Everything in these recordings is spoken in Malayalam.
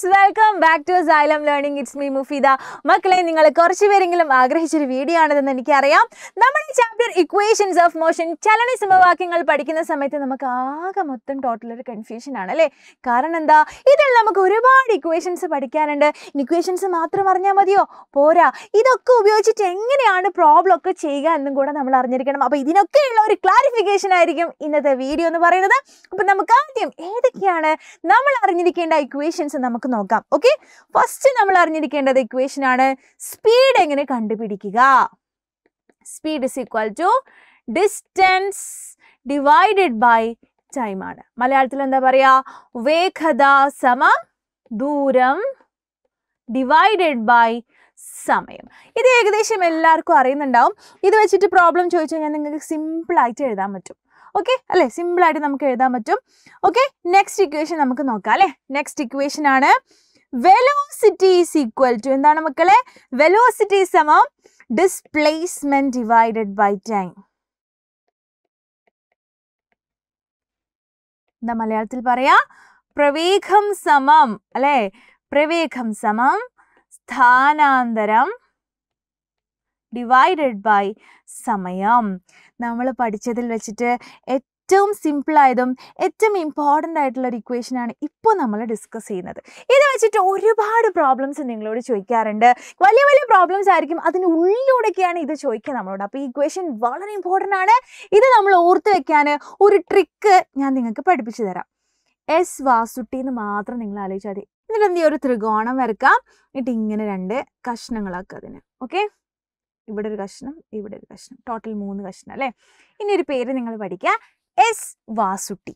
Friends welcome back to Xylem learning it's me Mufeeda മക്കളെ നിങ്ങൾ കുറച്ച് പേരെങ്കിലും ആഗ്രഹിച്ചൊരു വീഡിയോ ആണെന്ന് എനിക്കറിയാം നമ്മൾ ഈ ചാപ്റ്റർ ഇക്വേഷൻസ് ഓഫ് മോഷൻ ചലന സമവാക്യങ്ങൾ പഠിക്കുന്ന സമയത്ത് നമുക്ക് ആകെ മൊത്തം ടോട്ടൽ ഒരു കൺഫ്യൂഷൻ ആണ് അല്ലേ കാരണം എന്താ ഇതിൽ നമുക്ക് ഒരുപാട് ഇക്വേഷൻസ് പഠിക്കാനുണ്ട് ഇക്വേഷൻസ് മാത്രം അറിഞ്ഞാൽ മതിയോ പോരാ ഇതൊക്കെ ഉപയോഗിച്ചിട്ട് എങ്ങനെയാണ് പ്രോബ്ലം ഒക്കെ ചെയ്യുക എന്നും കൂടെ നമ്മൾ അറിഞ്ഞിരിക്കണം അപ്പോൾ ഇതിനൊക്കെയുള്ള ഒരു ക്ലാരിഫിക്കേഷൻ ആയിരിക്കും ഇന്നത്തെ വീഡിയോ എന്ന് പറയുന്നത് അപ്പോൾ നമുക്ക് ആദ്യം ഏതൊക്കെയാണ് നമ്മൾ അറിഞ്ഞിരിക്കേണ്ട ഇക്വേഷൻസ് നമുക്ക് നോക്കാം ഓക്കെ ഫസ്റ്റ് നമ്മൾ അറിഞ്ഞിരിക്കേണ്ടത് ഇക്വേഷൻ ആണ് സ്പീഡ് എങ്ങനെ കണ്ടുപിടിക്കുക speed is equal to distance divided by time ആണ് മലയാളത്തിൽ എന്താ പറയാ വേഗത സമം ദൂരം ഡിവൈഡഡ് ബൈ സമയം ഇത് ഏകദേശം എല്ലാവർക്കും അറിയുന്നുണ്ടാവും ഇത് വെച്ചിട്ട് പ്രോബ്ലം ചോദിച്ചു കഴിഞ്ഞാൽ നിങ്ങൾക്ക് സിമ്പിൾ ആയിട്ട് എഴുതാൻ പറ്റും ഓക്കെ അല്ലെ ആയിട്ട് നമുക്ക് എഴുതാൻ പറ്റും ഓക്കെ നെക്സ്റ്റ് ഇക്വേഷൻ നമുക്ക് നോക്കാം അല്ലെ നെക്സ്റ്റ് ഇക്വേഷൻ ആണ് വെലോസിറ്റി ഈസ് ഈക്വൽ ടു എന്താണ് മക്കളെ വെലോസിറ്റി സമം ഡിസ്പ്ലേസ്മെന്റ് ഡിവൈഡഡ് ബൈ ടൈം എന്താ മലയാളത്തിൽ പറയാ പ്രവേഗം സമം അല്ലെ പ്രവേഗം സമം സ്ഥാനാന്തരം ഡിവൈഡഡ് ബൈ സമയം നമ്മൾ പഠിച്ചതിൽ വെച്ചിട്ട് ഏറ്റവും സിമ്പിളായതും ഏറ്റവും ഇമ്പോർട്ടൻ്റ് ആയിട്ടുള്ള ഒരു ഇക്വേഷനാണ് ഇപ്പോൾ നമ്മൾ ഡിസ്കസ് ചെയ്യുന്നത് ഇത് വെച്ചിട്ട് ഒരുപാട് പ്രോബ്ലംസ് നിങ്ങളോട് ചോദിക്കാറുണ്ട് വലിയ വലിയ പ്രോബ്ലംസ് ആയിരിക്കും അതിന് ഉള്ളിലൂടെയൊക്കെയാണ് ഇത് ചോദിക്കുക നമ്മളോട് അപ്പോൾ ഈ ഇക്വേഷൻ വളരെ ഇമ്പോർട്ടൻ്റ് ആണ് ഇത് നമ്മൾ ഓർത്ത് വെക്കാൻ ഒരു ട്രിക്ക് ഞാൻ നിങ്ങൾക്ക് പഠിപ്പിച്ചു തരാം എസ് വാസുട്ടി എന്ന് മാത്രം നിങ്ങൾ ആലോചിച്ചാൽ മതി എന്നിട്ട് എന്ത് ഒരു ത്രികോണം വരക്കാം എന്നിട്ട് ഇങ്ങനെ രണ്ട് കഷ്ണങ്ങളാക്കുക അതിന് ഓക്കെ ഇവിടെ ഒരു കഷ്ണം ഇവിടെ ഒരു കഷ്ണം ടോട്ടൽ മൂന്ന് കഷ്ണം അല്ലേ ഇനി ഒരു പേര് നിങ്ങൾ പഠിക്കുക എസ് വാസുട്ടി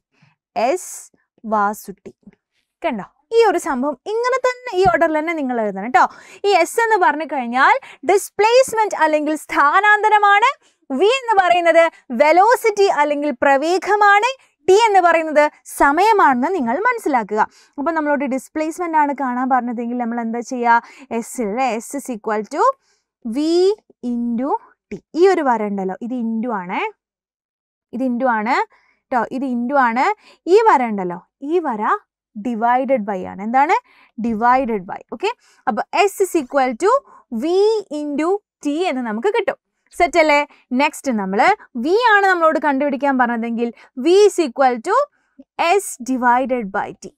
എസ് വാസുട്ടി കണ്ടോ ഈ ഒരു സംഭവം ഇങ്ങനെ തന്നെ ഈ ഓർഡറിൽ തന്നെ നിങ്ങൾ എഴുതണം കേട്ടോ ഈ എസ് എന്ന് പറഞ്ഞു കഴിഞ്ഞാൽ ഡിസ്പ്ലേസ്മെന്റ് അല്ലെങ്കിൽ സ്ഥാനാന്തരമാണ് വി എന്ന് പറയുന്നത് വെലോസിറ്റി അല്ലെങ്കിൽ പ്രവേഗമാണ് ടി എന്ന് പറയുന്നത് സമയമാണെന്ന് നിങ്ങൾ മനസ്സിലാക്കുക അപ്പം നമ്മളോട് ഡിസ്പ്ലേസ്മെൻ്റ് ആണ് കാണാൻ പറഞ്ഞതെങ്കിൽ നമ്മൾ എന്താ ചെയ്യുക എസ് അല്ലേ S is equal to V into T ഈ ഒരു വര ഉണ്ടല്ലോ ഇത് ഇൻറ്റു ആണേ ഇത് ഇൻറ്റു ആണ് കേട്ടോ ഇത് ഇൻറ്റു ആണ് ഈ വര ഉണ്ടല്ലോ ഈ വര ഡിവൈഡഡ് ബൈ ആണ് എന്താണ് ഡിവൈഡഡ് ബൈ ഓക്കെ അപ്പോൾ S is equal to V into T എന്ന് നമുക്ക് കിട്ടും സെറ്റ് അല്ലേ നെക്സ്റ്റ് നമ്മൾ വി ആണ് നമ്മളോട് കണ്ടുപിടിക്കാൻ പറഞ്ഞതെങ്കിൽ V is equal to S divided by T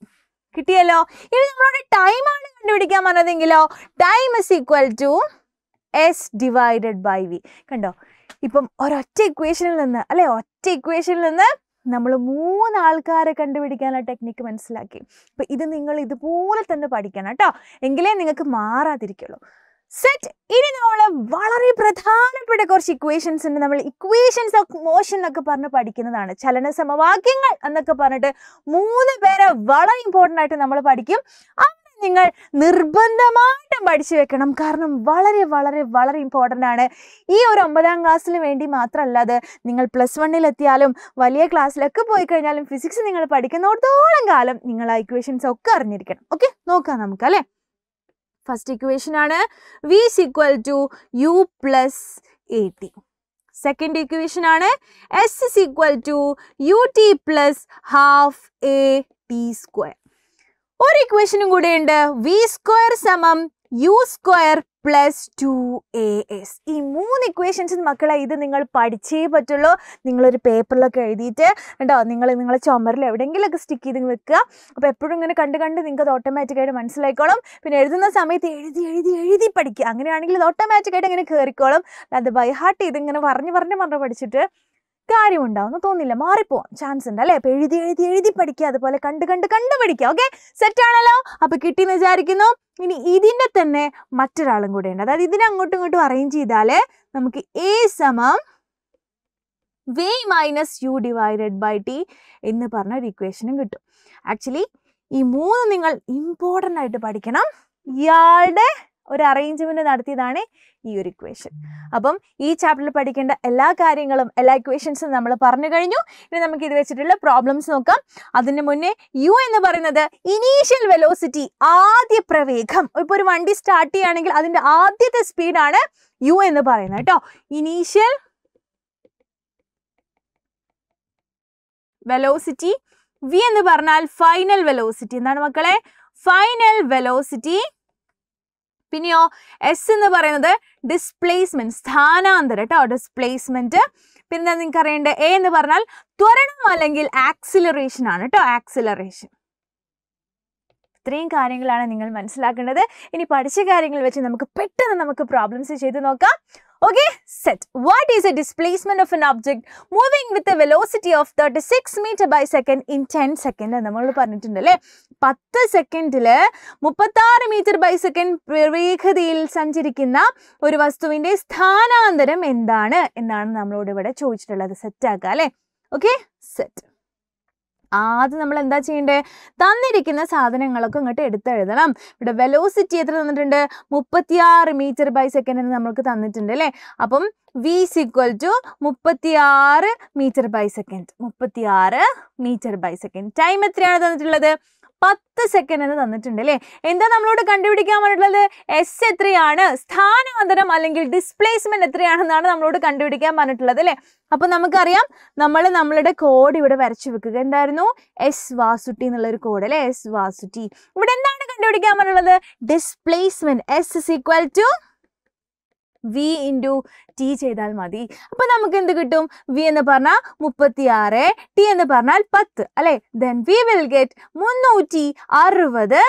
കിട്ടിയല്ലോ ഇനി നമ്മളോട് ടൈം ആണ് കണ്ടുപിടിക്കാൻ പറഞ്ഞതെങ്കിലോ time is equal to S divided by V കണ്ടോ ഇപ്പം ഒരൊറ്റ ഇക്വേഷനിൽ നിന്ന് അല്ലെ ഒറ്റ ഇക്വേഷനിൽ നിന്ന് നമ്മൾ മൂന്ന് ആൾക്കാരെ കണ്ടുപിടിക്കാനുള്ള ടെക്നിക്ക് മനസ്സിലാക്കി അപ്പം ഇത് നിങ്ങൾ ഇതുപോലെ തന്നെ പഠിക്കണം കേട്ടോ എങ്കിലേ നിങ്ങൾക്ക് മാറാതിരിക്കുള്ളൂ സെറ്റ് ഇനി നമ്മൾ വളരെ പ്രധാനപ്പെട്ട കുറച്ച് ഇക്വേഷൻസ് ഉണ്ട് നമ്മൾ ഇക്വേഷൻസ് ഓഫ് മോഷൻ എന്നൊക്കെ പറഞ്ഞ് പഠിക്കുന്നതാണ് ചലന സമവാക്യങ്ങൾ എന്നൊക്കെ പറഞ്ഞിട്ട് മൂന്ന് പേരെ വളരെ ഇമ്പോർട്ടൻ്റ് ആയിട്ട് നമ്മൾ പഠിക്കും ആ നിങ്ങൾ നിർബന്ധമായിട്ടും പഠിച്ചു വെക്കണം കാരണം വളരെ വളരെ വളരെ ഇമ്പോർട്ടൻ്റ് ആണ് ഈ ഒരു ഒമ്പതാം ക്ലാസ്സിന് വേണ്ടി മാത്രമല്ല അത് നിങ്ങൾ പ്ലസ് വണ്ണിലെത്തിയാലും വലിയ ക്ലാസ്സിലൊക്കെ പോയി കഴിഞ്ഞാലും ഫിസിക്സ് നിങ്ങൾ പഠിക്കുന്നോടത്തോളം കാലം നിങ്ങൾ ആ ഇക്വേഷൻസ് ഒക്കെ അറിഞ്ഞിരിക്കണം ഓക്കെ നോക്കാം നമുക്ക് അല്ലേ ഫസ്റ്റ് ഇക്വേഷൻ ആണ് V is equal to U plus A T second equation ആണ് S is equal to U T plus half A T square ഒരു ഇക്വേഷനും കൂടെ ഉണ്ട് വി സ്ക്വയർ സമം U square plus two A S ഈ മൂന്ന് ഇക്വേഷൻസ് മക്കളെ ഇത് നിങ്ങൾ പഠിച്ചേ പറ്റുള്ളൂ നിങ്ങളൊരു പേപ്പറിലൊക്കെ എഴുതിയിട്ട് ഉണ്ടോ നിങ്ങൾ നിങ്ങളെ ചുമരിൽ എവിടെയെങ്കിലുമൊക്കെ സ്റ്റിക്ക് ചെയ്ത് വെക്കുക അപ്പോൾ എപ്പോഴും ഇങ്ങനെ കണ്ട് കണ്ട് നിങ്ങൾക്ക് അത് ഓട്ടോമാറ്റിക്കായിട്ട് മനസ്സിലായിക്കോളും പിന്നെ എഴുതുന്ന സമയത്ത് എഴുതി എഴുതി എഴുതി പഠിക്കുക അങ്ങനെയാണെങ്കിൽ അത് ഓട്ടോമാറ്റിക്കായിട്ട് ഇങ്ങനെ കയറിക്കോളും അത് ബൈ ഹാർട്ട് ചെയ്ത് ഇങ്ങനെ പറഞ്ഞ് പറഞ്ഞ് പറഞ്ഞ് പഠിച്ചിട്ട് കാര്യമുണ്ടാവുമെന്ന് തോന്നില്ല മാറിപ്പോവാൻ ചാൻസ് ഉണ്ട് അല്ലേ അപ്പൊ എഴുതി എഴുതി എഴുതി പഠിക്കുക അതുപോലെ കണ്ട് കണ്ട് കണ്ട് പഠിക്കുക ഓക്കെ സെറ്റാണല്ലോ അപ്പോൾ കിട്ടിയെന്ന് വിചാരിക്കുന്നു ഇനി ഇതിന്റെ തന്നെ മറ്റൊരാളും കൂടെ ഉണ്ട് അതായത് ഇതിനെ അങ്ങോട്ടും ഇങ്ങോട്ടും അറേഞ്ച് ചെയ്താല് നമുക്ക് എ സമം V minus U divided by T എന്ന് പറഞ്ഞ ഒരു ഇക്വേഷനും കിട്ടും ആക്ച്വലി ഈ മൂന്ന് നിങ്ങൾ ഇമ്പോർട്ടൻ്റ് ആയിട്ട് പഠിക്കണം ഇയാളുടെ ഒരു അറേഞ്ച്മെന്റ് നടത്തിയതാണ് ഈ ഒരു ഇക്വേഷൻ അപ്പം ഈ ചാപ്റ്ററിൽ പഠിക്കേണ്ട എല്ലാ കാര്യങ്ങളും എല്ലാ ഇക്വേഷൻസും നമ്മൾ പറഞ്ഞു കഴിഞ്ഞു ഇനി നമുക്ക് ഇത് വെച്ചിട്ടുള്ള പ്രോബ്ലംസ് നോക്കാം അതിന് മുന്നേ യു എന്ന് പറയുന്നത് ഇനീഷ്യൽ വെലോസിറ്റി ആദ്യ പ്രവേഗം ഇപ്പൊ ഒരു വണ്ടി സ്റ്റാർട്ട് ചെയ്യുകയാണെങ്കിൽ അതിന്റെ ആദ്യത്തെ സ്പീഡാണ് യു എന്ന് പറയുന്നത് കേട്ടോ ഇനീഷ്യൽ വെലോസിറ്റി വി എന്ന് പറഞ്ഞാൽ ഫൈനൽ വെലോസിറ്റി എന്താണ് മക്കളെ ഫൈനൽ വെലോസിറ്റി പിന്നെയോ എസ് എന്ന് പറയുന്നത് ഡിസ്പ്ലേസ്മെന്റ് സ്ഥാനാന്തരം കേട്ടോ ഡിസ്പ്ലേസ്മെന്റ് പിന്നെ നിങ്ങൾക്ക് അറിയേണ്ട എ എന്ന് പറഞ്ഞാൽ ത്വരണം അല്ലെങ്കിൽ ആക്സിലറേഷൻ ആണ് കേട്ടോ ആക്സിലറേഷൻ ഇത്രയും കാര്യങ്ങളാണ് നിങ്ങൾ മനസ്സിലാക്കേണ്ടത് ഇനി പഠിച്ച കാര്യങ്ങൾ വെച്ച് നമുക്ക് പെട്ടെന്ന് നമുക്ക് പ്രോബ്ലംസ് ചെയ്ത് നോക്കാം Okay, set. What is a displacement of an object moving with a velocity of 36 meter by second in 10 second? നമ്മൾ പറഞ്ഞിട്ടുണ്ട് അല്ലേ പത്ത് സെക്കൻഡിൽ മുപ്പത്താറ് മീറ്റർ ബൈ സെക്കൻഡ് വേഗതയിൽ സഞ്ചരിക്കുന്ന ഒരു വസ്തുവിൻ്റെ സ്ഥാനാന്തരം എന്താണ് എന്നാണ് നമ്മളോട് ഇവിടെ ചോദിച്ചിട്ടുള്ളത് സെറ്റാക്കുക അല്ലേ ഓക്കെ സെറ്റ് ആദ്യം നമ്മൾ എന്താ ചെയ്യേണ്ടത് തന്നിരിക്കുന്ന സാധനങ്ങളൊക്കെ ഇങ്ങോട്ട് എടുത്തെഴുതണം ഇവിടെ വെലോസിറ്റി എത്ര തന്നിട്ടുണ്ട് മുപ്പത്തിയാറ് മീറ്റർ ബൈ സെക്കൻഡ് എന്ന് നമ്മൾക്ക് തന്നിട്ടുണ്ട് അല്ലേ അപ്പം വി സിക്വൽ ടു മുപ്പത്തിയാറ് മീറ്റർ ബൈ സെക്കൻഡ് മുപ്പത്തിയാറ് മീറ്റർ ബൈ സെക്കൻഡ് ടൈം എത്രയാണ് തന്നിട്ടുള്ളത് പത്ത് സെക്കൻഡ് എന്ന് തന്നിട്ടുണ്ട് അല്ലേ എന്താ നമ്മളോട് കണ്ടുപിടിക്കാൻ പറഞ്ഞിട്ടുള്ളത് എസ് എത്രയാണ് സ്ഥാനാന്തരം അല്ലെങ്കിൽ ഡിസ്പ്ലേസ്മെന്റ് എത്രയാണെന്നാണ് നമ്മളോട് കണ്ടുപിടിക്കാൻ പറഞ്ഞിട്ടുള്ളത് അല്ലേ അപ്പൊ നമുക്കറിയാം നമ്മൾ നമ്മളുടെ കോഡ് ഇവിടെ വരച്ചു വെക്കുക എന്തായിരുന്നു എസ് വാസുട്ടി എന്നുള്ള ഒരു കോഡ് അല്ലെ എസ് വാസുട്ടി ഇവിടെ എന്താണ് കണ്ടുപിടിക്കാൻ പറഞ്ഞുള്ളത് displacement S is equal to V into T ചെയ്താൽ മതി അപ്പോൾ നമുക്ക് എന്ത് കിട്ടും വി എന്ന് പറഞ്ഞാൽ മുപ്പത്തിയാറ് ടി എന്ന് പറഞ്ഞാൽ പത്ത് അല്ലേ ദെൻ വി വിൽ ഗെറ്റ് മുന്നൂറ്റി അറുപത്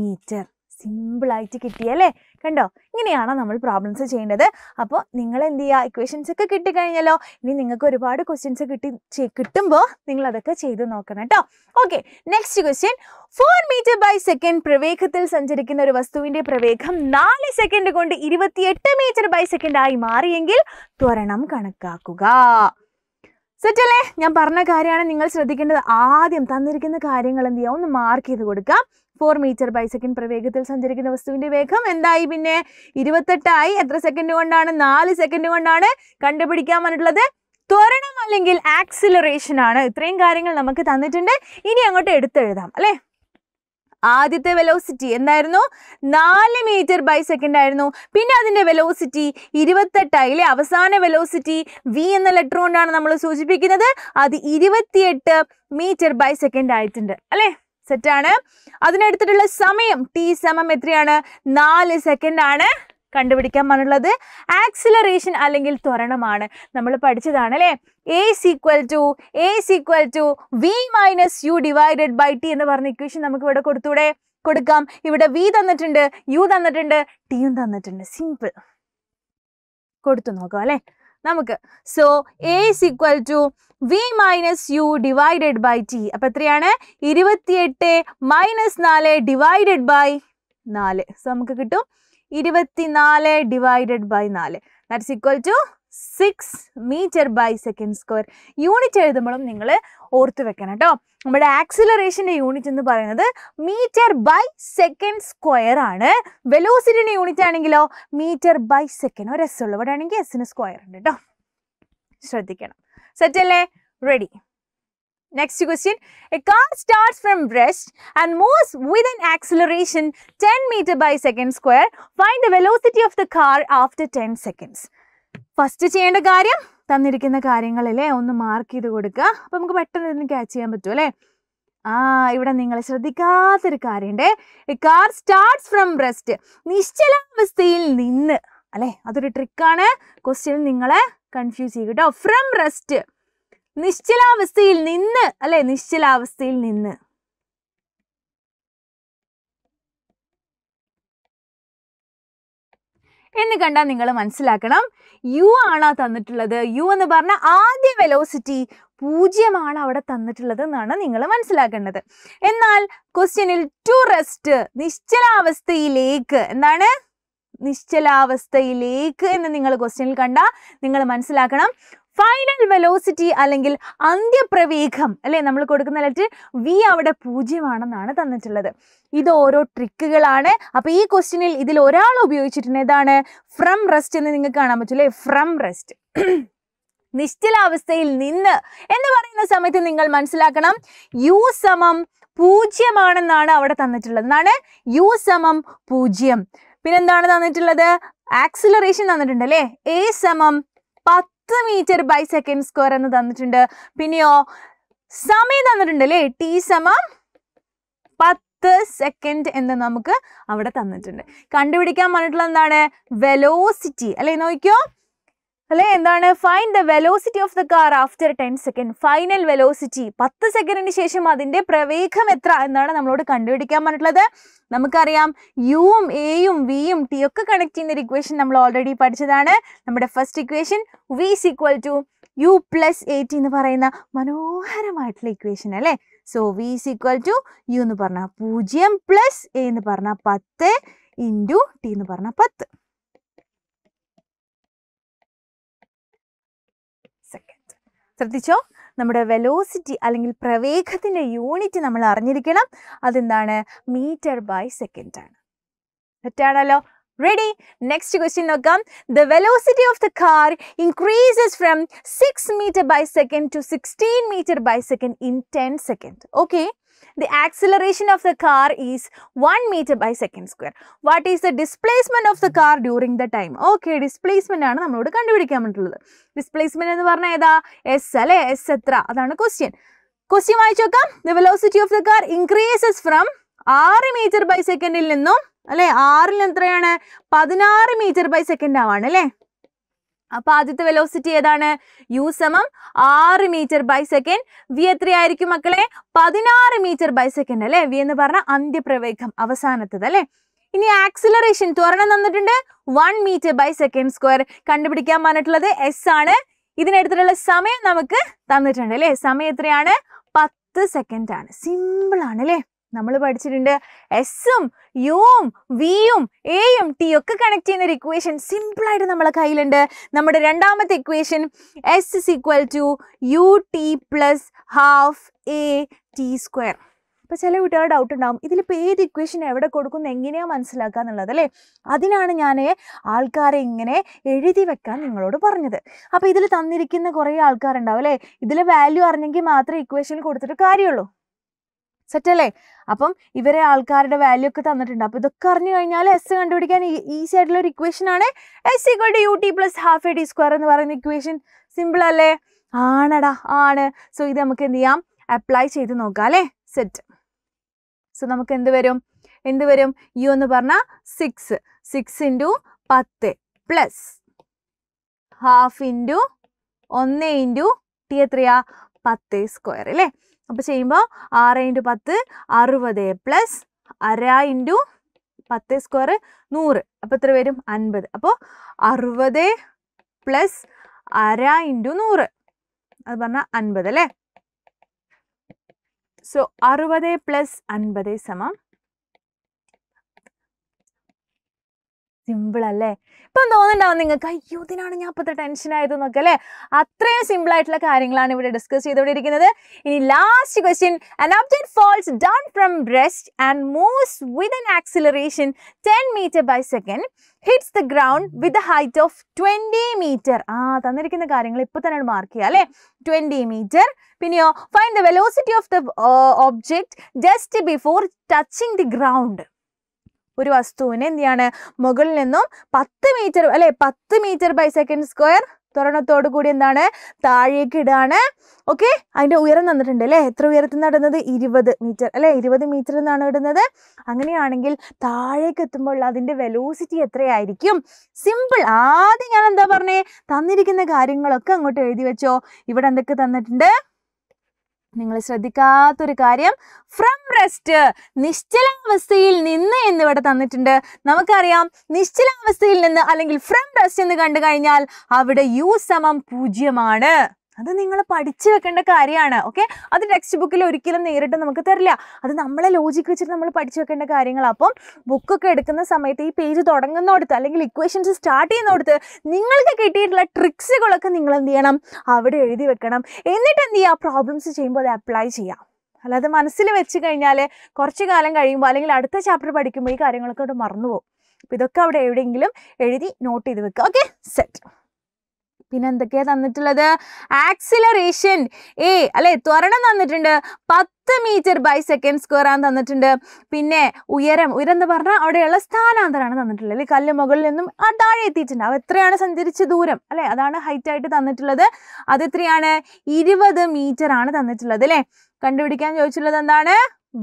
മീറ്റർ സിമ്പിളായിട്ട് കിട്ടിയല്ലേ കണ്ടോ ഇങ്ങനെയാണ് നമ്മൾ പ്രോബ്ലംസ് ചെയ്യേണ്ടത് അപ്പോൾ നിങ്ങൾ എന്ത് ചെയ്യുക ഇക്വേഷൻസ് ഒക്കെ കിട്ടിക്കഴിഞ്ഞല്ലോ ഇനി നിങ്ങൾക്ക് ഒരുപാട് ക്വസ്റ്റ്യൻസ് കിട്ടി കിട്ടുമ്പോൾ നിങ്ങൾ അതൊക്കെ ചെയ്ത് നോക്കണം കേട്ടോ okay next question four metre by second പ്രവേഗത്തിൽ സഞ്ചരിക്കുന്ന ഒരു വസ്തുവിൻ്റെ പ്രവേഗം നാല് സെക്കൻഡ് കൊണ്ട് ഇരുപത്തിയെട്ട് മീറ്റർ ബൈ സെക്കൻഡ് ആയി മാറിയെങ്കിൽ ത്വരണം കണക്കാക്കുക സെറ്റല്ലേ ഞാൻ പറഞ്ഞ കാര്യമാണ് നിങ്ങൾ ശ്രദ്ധിക്കേണ്ടത് ആദ്യം തന്നിരിക്കുന്ന കാര്യങ്ങൾ എന്ത് ചെയ്യുക ഒന്ന് മാർക്ക് ചെയ്ത് കൊടുക്കാം ഫോർ മീറ്റർ ബൈ സെക്കൻഡ് പ്രവേഗത്തിൽ സഞ്ചരിക്കുന്ന വസ്തുവിന്റെ വേഗം എന്തായി പിന്നെ ഇരുപത്തെട്ടായി എത്ര സെക്കൻഡ് കൊണ്ടാണ് നാല് സെക്കൻഡ് കൊണ്ടാണ് കണ്ടുപിടിക്കാൻ വന്നിട്ടുള്ളത് ത്വരണം അല്ലെങ്കിൽ ആക്സിലറേഷൻ ആണ് ഇത്രയും കാര്യങ്ങൾ നമുക്ക് തന്നിട്ടുണ്ട് ഇനി അങ്ങോട്ട് എടുത്തെഴുതാം അല്ലേ ആദ്യത്തെ വെലോസിറ്റി എന്തായിരുന്നു നാല് മീറ്റർ ബൈ സെക്കൻഡ് ആയിരുന്നു പിന്നെ അതിൻ്റെ വെലോസിറ്റി ഇരുപത്തെട്ടായി അല്ലെ അവസാന വെലോസിറ്റി വി എന്ന ലെറ്റർ കൊണ്ടാണ് നമ്മൾ സൂചിപ്പിക്കുന്നത് അത് ഇരുപത്തിയെട്ട് മീറ്റർ ബൈ സെക്കൻഡ് ആയിട്ടുണ്ട് അല്ലേ സെറ്റ് ആണ് അതിനെടുത്തിട്ടുള്ള സമയം ടി സമം എത്രയാണ് നാല് സെക്കൻഡ് ആണ് കണ്ടുപിടിക്കാൻ പറഞ്ഞുള്ളത് ആക്സിലറേഷൻ അല്ലെങ്കിൽ ത്വരണമാണ് നമ്മൾ പഠിച്ചതാണ് അല്ലേ A is equal to A is equal to V minus U divided by T എന്ന് പറഞ്ഞ ഇക്വേഷൻ നമുക്ക് ഇവിടെ കൊടുത്തൂടെ കൊടുക്കാം ഇവിടെ വി തന്നിട്ടുണ്ട് യു തന്നിട്ടുണ്ട് ടിയും തന്നിട്ടുണ്ട് സിമ്പിൾ കൊടുത്തു നോക്കാം അല്ലേ നമുക്ക് so A is equal to V minus U divided by T അപ്പൊ എത്രയാണ് ഇരുപത്തിയെട്ട് മൈനസ് നാല് ഡിവൈഡഡ് ബൈ നാല് സോ നമുക്ക് കിട്ടും ഇരുപത്തിനാല് ഡിവൈഡഡ് ബൈ നാല് that's equal to six metre by second square unit എഴുതുമ്പോഴും നിങ്ങൾ ഓർത്ത് വെക്കണം കേട്ടോ നമ്മുടെ ആക്സിലറേഷൻ്റെ യൂണിറ്റ് എന്ന് പറയുന്നത് മീറ്റർ ബൈ സെക്കൻഡ് സ്ക്വയർ ആണ് വെലോസിറ്റിൻ്റെ യൂണിറ്റ് ആണെങ്കിലോ മീറ്റർ ബൈ സെക്കൻഡ് ഒരു എസ് ഉള്ളു ഇവിടെ ആണെങ്കിൽ എസിന് സ്ക്വയർ ഉണ്ട് കേട്ടോ ശ്രദ്ധിക്കണം സെറ്റ് അല്ലേ ready Next question. A car starts from rest and moves with an acceleration 10 meter by second square. Find the velocity of the car after 10 seconds. First ചെയ്യേണ്ട കാര്യം തന്നിരിക്കുന്ന കാര്യങ്ങളല്ലേ ഒന്ന് മാർക്ക് ചെയ്ത് കൊടുക്കുക അപ്പം നമുക്ക് പെട്ടെന്ന് ഇതിന് ക്യാച്ച് ചെയ്യാൻ പറ്റും അല്ലേ ആ ഇവിടെ നിങ്ങൾ ശ്രദ്ധിക്കാത്തൊരു കാര്യമുണ്ട് കാർ സ്റ്റാർട്ട്സ് ഫ്രം റെസ്റ്റ് നിശ്ചലാവസ്ഥയിൽ നിന്ന് അല്ലേ അതൊരു ട്രിക്കാണ് ക്വസ്റ്റ്യൻ നിങ്ങളെ കൺഫ്യൂസ് ചെയ്യും കേട്ടോ ഫ്രം റെസ്റ്റ് നിശ്ചലാവസ്ഥയിൽ നിന്ന് അല്ലേ നിശ്ചലാവസ്ഥയിൽ നിന്ന് എന്ന് കണ്ടാൽ നിങ്ങൾ മനസ്സിലാക്കണം യു ആണ് തന്നിട്ടുള്ളത് യു എന്ന് പറഞ്ഞാൽ ആദ്യ വെലോസിറ്റി പൂജ്യമാണ് അവിടെ തന്നിട്ടുള്ളത് എന്നാണ് നിങ്ങൾ മനസ്സിലാക്കേണ്ടത് എന്നാൽ ക്വസ്റ്റ്യനിൽ ടു റെസ്റ്റ് നിശ്ചലാവസ്ഥയിലേക്ക് എന്താണ് നിശ്ചലാവസ്ഥയിലേക്ക് എന്ന് നിങ്ങൾ ക്വസ്റ്റ്യനിൽ കണ്ടാൽ നിങ്ങൾ മനസ്സിലാക്കണം ഫൈനൽ വെലോസിറ്റി അല്ലെങ്കിൽ അന്ത്യപ്രവേഗം അല്ലേ നമ്മൾ കൊടുക്കുന്ന ലെറ്റ് വി അവിടെ പൂജ്യമാണെന്നാണ് തന്നിട്ടുള്ളത് ഇത് ഓരോ ട്രിക്കുകളാണ് അപ്പോൾ ഈ ക്വസ്റ്റ്യനിൽ ഇതിൽ ഒരാൾ ഉപയോഗിച്ചിട്ടുണ്ട് ഏതാണ് ഫ്രം റെസ്റ്റ് എന്ന് നിങ്ങൾക്ക് കാണാൻ പറ്റില്ലേ ഫ്രം റെസ്റ്റ് നിശ്ചലാവസ്ഥയിൽ നിന്ന് എന്ന് പറയുന്ന സമയത്ത് നിങ്ങൾ മനസ്സിലാക്കണം യു സമം പൂജ്യമാണെന്നാണ് അവിടെ തന്നിട്ടുള്ളത് എന്നാണ് യു സമം പൂജ്യം പിന്നെന്താണ് തന്നിട്ടുള്ളത് ആക്സിലറേഷൻ തന്നിട്ടുണ്ട് അല്ലേ എ സമം എത്ര മീറ്റർ ബൈ സെക്കൻഡ് സ്ക്വയർ എന്ന് തന്നിട്ടുണ്ട് പിന്നെയോ സമയം തന്നിട്ടുണ്ട് അല്ലേ ടി സമം പത്ത് സെക്കൻഡ് എന്ന് നമുക്ക് അവിടെ തന്നിട്ടുണ്ട് കണ്ടുപിടിക്കാൻ പറഞ്ഞിട്ടുള്ള എന്താണ് വെലോസിറ്റി അല്ലെ നോക്കിയോ അല്ലെ എന്താണ് find the velocity of the car after ten second final velocity പത്ത് സെക്കൻഡിന് ശേഷം അതിന്റെ പ്രവേഗം എത്ര എന്നാണ് നമ്മളോട് കണ്ടുപിടിക്കാൻ പറഞ്ഞിട്ടുള്ളത് നമുക്കറിയാം യുവും എയും വിയും ടി ഒക്കെ കണക്ട് ചെയ്യുന്ന ഒരു ഇക്വേഷൻ നമ്മൾ ഓൾറെഡി പഠിച്ചതാണ് നമ്മുടെ first equation V is equal to U plus A T എന്ന് പറയുന്ന മനോഹരമായിട്ടുള്ള ഇക്വേഷൻ അല്ലേ so V is equal to U എന്ന് പറഞ്ഞാൽ പൂജ്യം പ്ലസ് എ എന്ന് പറഞ്ഞാൽ പത്ത് ഇൻറ്റു ടി എന്ന് പറഞ്ഞാൽ പത്ത് ശ്രദ്ധിച്ചോ നമ്മുടെ വെലോസിറ്റി അല്ലെങ്കിൽ പ്രവേഗത്തിൻ്റെ യൂണിറ്റ് നമ്മൾ അറിഞ്ഞിരിക്കണം അതെന്താണ് മീറ്റർ ബൈ സെക്കൻഡ് ആണ് തെറ്റാണല്ലോ റെഡി നെക്സ്റ്റ് ക്വസ്റ്റ്യൻ നോക്കാം the velocity of the car increases from six metre by second to sixteen metre by second in ten second okay the acceleration of the car is 1 meter by second square. What is the displacement of the car during the time? Okay, displacement ആണ് നമ്മളോട് കണ്ടുപിടിക്കാൻ പറ്റുള്ളത് ഡിസ്പ്ലേസ്മെന്റ് എന്ന് പറഞ്ഞാൽ ഏതാ എസ് അല്ലെ എസ് എത്ര അതാണ് ക്വസ്റ്റ്യൻ ക്വസ്റ്റ്യൻ വായിച്ചു നോക്കാം the velocity of the car increases from ആറ് മീറ്റർ ബൈ സെക്കൻഡിൽ നിന്നും അല്ലെ ആറിൽ എത്രയാണ് പതിനാറ് മീറ്റർ ബൈ സെക്കൻഡ് ആവാണ് അല്ലേ അപ്പോൾ ആദ്യത്തെ വെലോസിറ്റി ഏതാണ് യു സമം ആറ് മീറ്റർ ബൈ സെക്കൻഡ് വി എത്രയായിരിക്കും മക്കളെ പതിനാറ് മീറ്റർ ബൈ സെക്കൻഡ് അല്ലേ വി എന്ന് പറഞ്ഞ അന്ത്യപ്രവേഗം അവസാനത്തത് അല്ലേ ഇനി ആക്സിലറേഷൻ ത്വരണം തന്നിട്ടുണ്ട് one metre by second square കണ്ടുപിടിക്കാൻ പറഞ്ഞിട്ടുള്ളത് എസ് ആണ് ഇതിനടുത്തുള്ള സമയം നമുക്ക് തന്നിട്ടുണ്ട് അല്ലേ സമയം എത്രയാണ് പത്ത് സെക്കൻഡ് ആണ് സിമ്പിൾ ആണ് അല്ലേ നമ്മൾ പഠിച്ചിട്ടുണ്ട് എസും യുവും വിയും എയും ടി ഒക്കെ കണക്ട് ചെയ്യുന്ന ഒരു ഇക്വേഷൻ സിമ്പിളായിട്ട് നമ്മളെ കയ്യിലുണ്ട് നമ്മുടെ രണ്ടാമത്തെ equation S is equal to U T plus half A T square ഇപ്പോൾ ചില കുട്ടികളുടെ ഡൗട്ട് ഉണ്ടാവും ഇതിലിപ്പോൾ ഏത് ഇക്വേഷൻ എവിടെ കൊടുക്കുന്നത് എങ്ങനെയാണ് മനസ്സിലാക്കുക എന്നുള്ളത് അല്ലേ അതിനാണ് ഞാൻ ആൾക്കാരെ ഇങ്ങനെ എഴുതി വെക്കാൻ നിങ്ങളോട് പറഞ്ഞത് അപ്പോൾ ഇതിൽ തന്നിരിക്കുന്ന കുറേ ആൾക്കാരുണ്ടാവും അല്ലേ ഇതിലെ വാല്യൂ അറിഞ്ഞെങ്കിൽ മാത്രമേ ഇക്വേഷൻ കൊടുത്തിട്ട് കാര്യമുള്ളൂ സെറ്റല്ലേ അപ്പം ഇവരെ ആൾക്കാരുടെ വാല്യൂ ഒക്കെ തന്നിട്ടുണ്ട് അപ്പോൾ ഇതൊക്കെ അറിഞ്ഞു കഴിഞ്ഞാൽ എസ് കണ്ടുപിടിക്കാൻ ഈസി ആയിട്ടുള്ള ഒരു ഇക്വേഷൻ ആണ് S equal to U T plus half A D square എന്ന് പറയുന്ന ഇക്വേഷൻ സിമ്പിൾ അല്ലേ ആണടാ ആണ് സോ ഇത് നമുക്ക് എന്ത് ചെയ്യാം അപ്ലൈ ചെയ്ത് നോക്കാം അല്ലേ സെറ്റ് സോ നമുക്ക് എന്ത് വരും എന്ത് വരും യു എന്ന് പറഞ്ഞാൽ സിക്സ് സിക്സ് ഇൻറ്റു പത്ത് പ്ലസ് ഹാഫ് ഇൻറ്റു ഒന്ന് ഇൻറ്റു ടി എത്രയാ പത്ത് സ്ക്വയർ അല്ലേ അപ്പോൾ ചെയ്യുമ്പോൾ ആറ് ഇൻറ്റു പത്ത് അറുപത് പ്ലസ് അര ഇൻറ്റു പത്ത് സ്ക്വയർ നൂറ് അപ്പോൾ എത്ര വരും അൻപത് അപ്പോൾ അറുപത് പ്ലസ് അര ഇൻറ്റു നൂറ് അത് പറഞ്ഞാൽ അൻപത് അല്ലേ സോ അറുപത് പ്ലസ് അൻപത് സമം സിമ്പിൾ അല്ലേ ഇപ്പം തോന്നുന്നുണ്ടാവും നിങ്ങൾക്ക് അയ്യോ ഇതിനാണ് ഞാൻ ഇപ്പോഴത്തെ ടെൻഷൻ ആയതെന്നൊക്കെ അല്ലേ അത്രയും സിമ്പിൾ ആയിട്ടുള്ള കാര്യങ്ങളാണ് ഇവിടെ ഡിസ്കസ് ചെയ്തുകൊണ്ട് ഇരിക്കുന്നത് ഇനി last question an object falls down from rest and moves with an acceleration ten metre by second hits the ground with height of twenty metre ആ തന്നിരിക്കുന്ന കാര്യങ്ങൾ ഇപ്പോൾ തന്നെ മാർക്ക് ചെയ്യുക അല്ലേ ട്വൻറ്റി മീറ്റർ പിന്നെയോ find the velocity of the object just before touching the ground ഒരു വസ്തുവിനെ എന്ത് ചെയ്യാണ് മുകളിൽ നിന്നും പത്ത് മീറ്റർ അല്ലെ പത്ത് മീറ്റർ ബൈ സെക്കൻഡ് സ്ക്വയർ ത്വരണത്തോടു കൂടി എന്താണ് താഴേക്ക് ഇടാണ് ഓക്കെ അതിൻ്റെ ഉയരം തന്നിട്ടുണ്ട് അല്ലേ എത്ര ഉയരത്തിൽ നടന്നത് ഇരുപത് മീറ്റർ അല്ലേ ഇരുപത് മീറ്റർ എന്നാണ് ഇടുന്നത് അങ്ങനെയാണെങ്കിൽ താഴേക്ക് എത്തുമ്പോൾ അതിൻ്റെ വെലോസിറ്റി എത്രയായിരിക്കും സിമ്പിൾ ആദ്യം ഞാൻ എന്താ പറഞ്ഞേ തന്നിരിക്കുന്ന കാര്യങ്ങളൊക്കെ അങ്ങോട്ട് എഴുതി വെച്ചോ ഇവിടെ എന്തൊക്കെ തന്നിട്ടുണ്ട് നിങ്ങൾ ശ്രദ്ധിക്കാത്തൊരു കാര്യം ഫ്രം റെസ്റ്റ് നിശ്ചലാവസ്ഥയിൽ നിന്ന് എന്നിവിടെ തന്നിട്ടുണ്ട് നമുക്കറിയാം നിശ്ചലാവസ്ഥയിൽ നിന്ന് അല്ലെങ്കിൽ ഫ്രം റെസ്റ്റ് എന്ന് കണ്ടു കഴിഞ്ഞാൽ അവിടെ യു സമം പൂജ്യമാണ് അത് നിങ്ങൾ പഠിച്ചു വെക്കേണ്ട കാര്യമാണ് ഓക്കെ അത് ടെക്സ്റ്റ് ബുക്കിൽ ഒരിക്കലും നേരിട്ട് നമുക്ക് തരില്ല അത് നമ്മളെ ലോജിക്ക് വെച്ചിട്ട് നമ്മൾ പഠിച്ചു വെക്കേണ്ട കാര്യങ്ങളാണ് അപ്പം ബുക്കൊക്കെ എടുക്കുന്ന സമയത്ത് ഈ പേജ് തുടങ്ങുന്നോടത്ത് അല്ലെങ്കിൽ ഇക്വേഷൻസ് സ്റ്റാർട്ട് ചെയ്യുന്നോടത്ത് നിങ്ങൾക്ക് കിട്ടിയിട്ടുള്ള ട്രിക്സുകളൊക്കെ നിങ്ങൾ എന്ത് ചെയ്യണം അവിടെ എഴുതി വെക്കണം എന്നിട്ട് എന്ത് ചെയ്യുക പ്രോബ്ലംസ് ചെയ്യുമ്പോൾ അത് അപ്ലൈ ചെയ്യാം അല്ലാതെ മനസ്സിൽ വെച്ച് കഴിഞ്ഞാൽ കുറച്ച് കാലം കഴിയുമ്പോൾ അല്ലെങ്കിൽ അടുത്ത ചാപ്റ്റർ പഠിക്കുമ്പോൾ ഈ കാര്യങ്ങളൊക്കെ അവിടെ മറന്നുപോകും അപ്പം ഇതൊക്കെ അവിടെ എവിടെയെങ്കിലും എഴുതി നോട്ട് ചെയ്ത് വെക്കുക ഓക്കെ സെറ്റ് പിന്നെ എന്തൊക്കെയാ തന്നിട്ടുള്ളത് ആക്സിലറേഷൻ എ അല്ലെ ത്വരണം തന്നിട്ടുണ്ട് പത്ത് മീറ്റർ ബൈ സെക്കൻഡ് സ്ക്വയർ ആണ് തന്നിട്ടുണ്ട് പിന്നെ ഉയരം ഉയരം എന്ന് പറഞ്ഞാൽ അവിടെയുള്ള സ്ഥാനാന്തരമാണ് തന്നിട്ടുള്ളത് അല്ലെ കല്ല് മുകളിൽ നിന്നും ആ താഴെ എത്തിയിട്ടുണ്ട് അവ എത്രയാണ് സഞ്ചരിച്ച ദൂരം അല്ലെ അതാണ് ഹൈറ്റ് ആയിട്ട് തന്നിട്ടുള്ളത് അത് എത്രയാണ് ഇരുപത് മീറ്റർ ആണ് തന്നിട്ടുള്ളത് അല്ലേ കണ്ടുപിടിക്കാൻ ചോദിച്ചിട്ടുള്ളത് എന്താണ്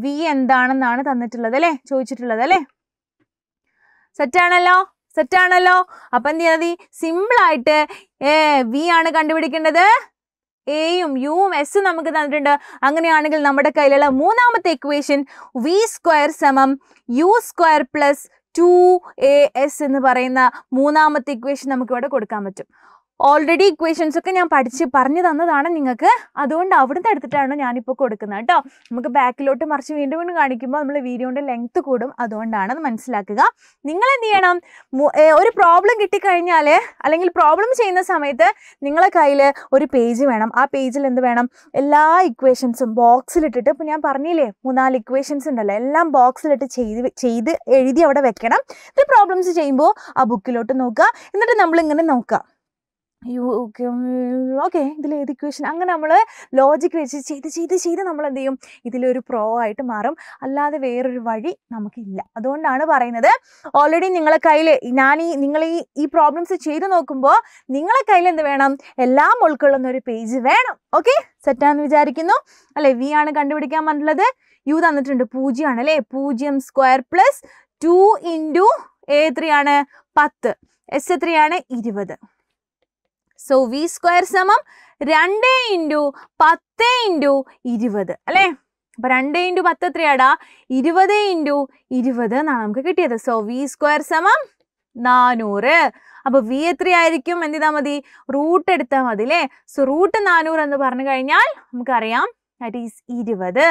വി എന്താണെന്നാണ് തന്നിട്ടുള്ളത് അല്ലേ ചോദിച്ചിട്ടുള്ളത് അല്ലേ സെറ്റാണല്ലോ സെറ്റ് ആണല്ലോ അപ്പൊ എന്ത് സിമ്പിൾ ആയിട്ട് ഏ വി ആണ് കണ്ടുപിടിക്കേണ്ടത് എയും യുവും എസും നമുക്ക് തന്നിട്ടുണ്ട് അങ്ങനെയാണെങ്കിൽ നമ്മുടെ കയ്യിലുള്ള മൂന്നാമത്തെ ഇക്വേഷൻ വി സ്ക്വയർ സമം U square plus two A S എന്ന് പറയുന്ന മൂന്നാമത്തെ ഇക്വേഷൻ നമുക്കിവിടെ കൊടുക്കാൻ പറ്റും ഓൾറെഡി ഇക്വേഷൻസ് ഒക്കെ ഞാൻ പഠിച്ച് പറഞ്ഞു തന്നതാണ് നിങ്ങൾക്ക് അതുകൊണ്ട് അവിടുന്ന് എടുത്തിട്ടാണ് ഞാനിപ്പോൾ കൊടുക്കുന്നത് കേട്ടോ നമുക്ക് ബാക്കിലോട്ട് മറിച്ച് വീണ്ടും വീണ്ടും കാണിക്കുമ്പോൾ നമ്മൾ വീഡിയോൻ്റെ ലെങ്ത് കൂടും അതുകൊണ്ടാണ് അത് മനസ്സിലാക്കുക നിങ്ങൾ എന്ത് ചെയ്യണം ഒരു പ്രോബ്ലം കിട്ടിക്കഴിഞ്ഞാൽ അല്ലെങ്കിൽ പ്രോബ്ലം ചെയ്യുന്ന സമയത്ത് നിങ്ങളെ കയ്യിൽ ഒരു പേജ് വേണം ആ പേജിൽ എന്ത് വേണം എല്ലാ ഇക്വേഷൻസും ബോക്സിലിട്ടിട്ട് ഇപ്പം ഞാൻ പറഞ്ഞില്ലേ മൂന്നാല് ഇക്വേഷൻസ് ഉണ്ടല്ലോ എല്ലാം ബോക്സിലിട്ട് ചെയ്ത് ചെയ്ത് എഴുതി അവിടെ വെക്കണം ഇത് പ്രോബ്ലംസ് ചെയ്യുമ്പോൾ ആ ബുക്കിലോട്ട് നോക്കുക എന്നിട്ട് നമ്മളിങ്ങനെ നോക്കുക യു ഓക്കെ ഇതിൽ ഏത് ഇക്വേഷൻ അങ്ങനെ നമ്മൾ ലോജിക് വെച്ച് ചെയ്ത് ചെയ്ത് ചെയ്ത് നമ്മൾ എന്ത് ചെയ്യും ഇതിലൊരു പ്രോ ആയിട്ട് മാറും അല്ലാതെ വേറൊരു വഴി നമുക്കില്ല അതുകൊണ്ടാണ് പറയുന്നത് ഓൾറെഡി നിങ്ങളെ കയ്യിൽ ഞാൻ ഈ നിങ്ങൾ ഈ ഈ പ്രോബ്ലംസ് ചെയ്ത് നോക്കുമ്പോൾ നിങ്ങളെ കയ്യിൽ എന്ത് വേണം എല്ലാം ഉൾക്കൊള്ളുന്ന ഒരു പേജ് വേണം ഓക്കെ സെറ്റാന്ന് വിചാരിക്കുന്നു അല്ലെ വി ആണ് കണ്ടുപിടിക്കാൻ പറ്റുന്നത് യു തന്നിട്ടുണ്ട് പൂജ്യമാണ് അല്ലേ പൂജ്യം square plus two into A three ആണ് പത്ത് എസ് എത്രയാണ് ഇരുപത് സോ വി സ്ക്വയർ സമം രണ്ട് ഇൻറ്റു പത്ത് ഇൻറ്റു ഇരുപത് അല്ലേ അപ്പം രണ്ട് ഇൻറ്റു പത്ത് എത്രയാടാ ഇരുപത് ഇൻറ്റു ഇരുപത് എന്നാണ് നമുക്ക് കിട്ടിയത് സോ വി സ്ക്വയർ സമം നാനൂറ് അപ്പോൾ വി എത്രയായിരിക്കും എന്ത് ചെയ്താൽ മതി റൂട്ട് എടുത്താൽ മതി അല്ലേ സോ റൂട്ട് നാനൂറ് എന്ന് പറഞ്ഞു കഴിഞ്ഞാൽ നമുക്കറിയാം ദാറ്റ് ഈസ് ഇരുപത്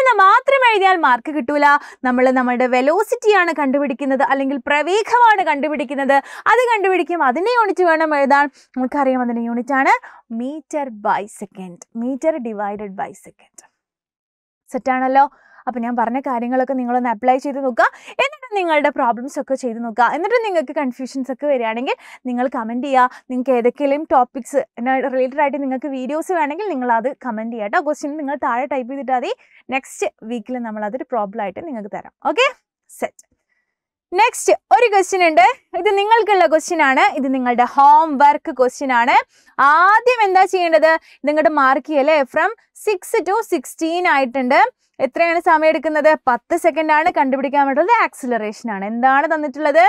എന്ന് മാത്രം എഴുതിയാൽ മാർക്ക് കിട്ടൂല നമ്മൾ നമ്മുടെ വെലോസിറ്റിയാണ് കണ്ടുപിടിക്കുന്നത് അല്ലെങ്കിൽ പ്രവേഗമാണ് കണ്ടുപിടിക്കുന്നത് അത് കണ്ടുപിടിക്കും അതിൻ്റെ യൂണിറ്റ് വേണം എഴുതാൻ നമുക്കറിയാം അതിൻ്റെ ആണ് metre by second metre divided by second സെറ്റാണല്ലോ അപ്പോൾ ഞാൻ പറഞ്ഞ കാര്യങ്ങളൊക്കെ നിങ്ങളൊന്ന് അപ്ലൈ ചെയ്ത് നോക്കുക എന്നിട്ട് നിങ്ങളുടെ പ്രോബ്ലംസ് ഒക്കെ ചെയ്ത് നോക്കുക എന്നിട്ട് നിങ്ങൾക്ക് കൺഫ്യൂഷൻസ് ഒക്കെ വരികയാണെങ്കിൽ നിങ്ങൾ കമൻറ്റ് ചെയ്യുക നിങ്ങൾക്ക് ഏതൊക്കെയും ടോപ്പിക്സ് റിലേറ്റഡ് ആയിട്ട് നിങ്ങൾക്ക് വീഡിയോസ് വേണമെങ്കിൽ നിങ്ങൾ അത് കമൻറ്റ് ചെയ്യുക കേട്ടോ ക്വസ്റ്റ്യൻ നിങ്ങൾ താഴെ ടൈപ്പ് ചെയ്തിട്ടാൽ മതി നെക്സ്റ്റ് വീക്കിൽ നമ്മൾ അതൊരു പ്രോബ്ലം ആയിട്ട് നിങ്ങൾക്ക് തരാം ഓക്കെ സെറ്റ് നെക്സ്റ്റ് ഒരു ക്വസ്റ്റ്യൻ ഉണ്ട് ഇത് നിങ്ങൾക്കുള്ള ക്വസ്റ്റ്യൻ ആണ് ഇത് നിങ്ങളുടെ ഹോം വർക്ക് ക്വസ്റ്റ്യൻ ആണ് ആദ്യം എന്താ ചെയ്യേണ്ടത് നിങ്ങളുടെ മാർക്ക് ചെയ്യല്ലേ ഫ്രം സിക്സ് ടു സിക്സ്റ്റീൻ ആയിട്ടുണ്ട് എത്രയാണ് സമയം എടുക്കുന്നത് പത്ത് സെക്കൻഡ് ആണ് കണ്ടുപിടിക്കാൻ വേണ്ടത് ആക്സിലറേഷൻ ആണ് എന്താണ് തന്നിട്ടുള്ളത്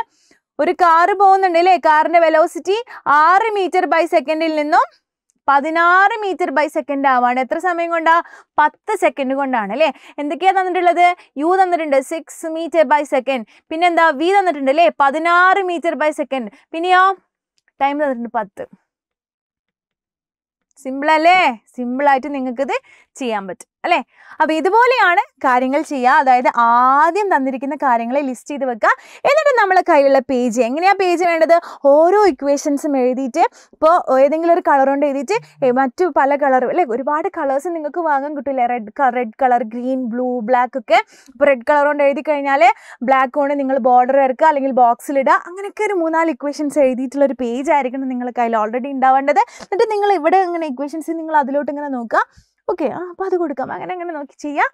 ഒരു കാറ് പോകുന്നുണ്ട് അല്ലേ കാറിന്റെ വെലോസിറ്റി ആറ് മീറ്റർ ബൈ സെക്കൻഡിൽ നിന്നും പതിനാറ് മീറ്റർ ബൈ സെക്കൻഡ് ആവാണ് എത്ര സമയം കൊണ്ടാ പത്ത് സെക്കൻഡ് കൊണ്ടാണ് അല്ലേ എന്തൊക്കെയാണ് തന്നിട്ടുള്ളത് യു തന്നിട്ടുണ്ട് സിക്സ് മീറ്റർ ബൈ സെക്കൻഡ് പിന്നെ എന്താ വി തന്നിട്ടുണ്ട് അല്ലേ പതിനാറ് മീറ്റർ ബൈ സെക്കൻഡ് പിന്നെയോ ടൈം തന്നിട്ടുണ്ട് പത്ത് സിമ്പിൾ അല്ലേ സിമ്പിളായിട്ട് നിങ്ങൾക്കിത് ചെയ്യാൻ പറ്റും അല്ലേ അപ്പോൾ ഇതുപോലെയാണ് കാര്യങ്ങൾ ചെയ്യുക അതായത് ആദ്യം തന്നിരിക്കുന്ന കാര്യങ്ങളെ ലിസ്റ്റ് ചെയ്ത് വെക്കുക എന്നിട്ട് നമ്മളെ കയ്യിലുള്ള പേജ് എങ്ങനെയാ പേജ് വേണ്ടത് ഓരോ ഇക്വേഷൻസും എഴുതിയിട്ട് ഇപ്പോൾ ഏതെങ്കിലും ഒരു കളർ കൊണ്ട് എഴുതിയിട്ട് മറ്റു പല കളറും അല്ലേ ഒരുപാട് കളേഴ്സ് നിങ്ങൾക്ക് വാങ്ങാൻ കിട്ടില്ല red red colour green blue black ഒക്കെ ഇപ്പൊ റെഡ് കളർ കൊണ്ട് എഴുതി കഴിഞ്ഞാൽ ബ്ലാക്ക് കൊണ്ട് നിങ്ങൾ ബോർഡർ ഇറക്കുക അല്ലെങ്കിൽ ബോക്സിൽ ഇടുക അങ്ങനെയൊക്കെ ഒരു മൂന്നാല് ഇക്വേഷൻസ് എഴുതിയിട്ടുള്ള ഒരു പേജ് ആയിരിക്കണം നിങ്ങളുടെ കയ്യിൽ ഓൾറെഡി ഉണ്ടാവേണ്ടത് എന്നിട്ട് നിങ്ങൾ ഇവിടെ ഇങ്ങനെ ഇക്വേഷൻസ് നിങ്ങൾ അതിലോട്ട് ഇങ്ങനെ നോക്കുക ഓക്കെ ആ അപ്പോൾ അത് കൊടുക്കാം അങ്ങനെ അങ്ങനെ നോക്കി ചെയ്യാം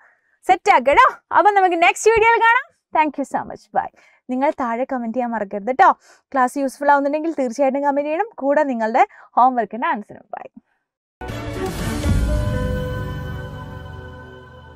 സെറ്റ് ആക്കട്ടോ അപ്പൊ നമുക്ക് നെക്സ്റ്റ് വീഡിയോയിൽ കാണാം thank you so much bye നിങ്ങൾ താഴെ കമന്റ് ചെയ്യാൻ മറക്കരുത് കേട്ടോ ക്ലാസ് യൂസ്ഫുൾ ആവുന്നുണ്ടെങ്കിൽ തീർച്ചയായിട്ടും കമന്റ് ചെയ്യണം കൂടെ നിങ്ങളുടെ ഹോംവർക്കിന്റെ ആൻസറും ബൈ